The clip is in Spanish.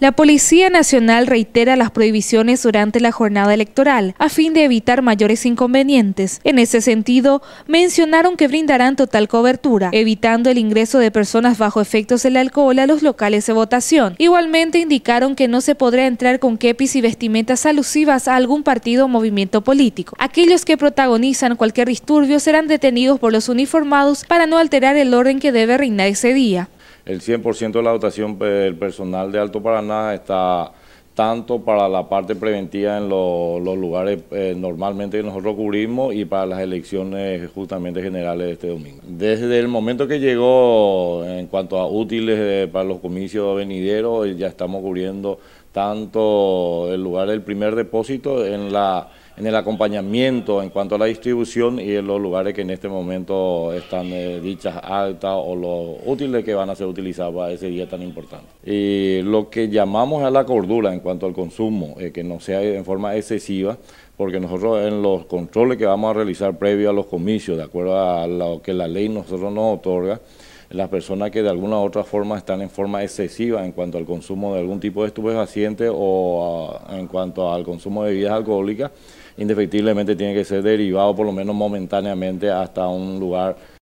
La Policía Nacional reitera las prohibiciones durante la jornada electoral a fin de evitar mayores inconvenientes. En ese sentido, mencionaron que brindarán total cobertura, evitando el ingreso de personas bajo efectos del alcohol a los locales de votación. Igualmente indicaron que no se podrá entrar con kepis y vestimentas alusivas a algún partido o movimiento político. Aquellos que protagonizan cualquier disturbio serán detenidos por los uniformados para no alterar el orden que debe reinar ese día el 100% de la dotación del pues, personal de Alto Paraná está tanto para la parte preventiva en los lugares eh, normalmente que nosotros cubrimos y para las elecciones justamente generales de este domingo. Desde el momento que llegó, en cuanto a útiles eh, para los comicios venideros, eh, ya estamos cubriendo tanto el lugar del primer depósito en la en el acompañamiento en cuanto a la distribución y en los lugares que en este momento están eh, dichas altas o los útiles que van a ser utilizados para ese día tan importante. Y lo que llamamos a la cordura en cuanto al consumo, eh, que no sea en forma excesiva, porque nosotros en los controles que vamos a realizar previo a los comicios, de acuerdo a lo que la ley nosotros nos otorga, las personas que de alguna u otra forma están en forma excesiva en cuanto al consumo de algún tipo de estupefaciente o en cuanto al consumo de bebidas alcohólicas, indefectiblemente tiene que ser derivado por lo menos momentáneamente hasta un lugar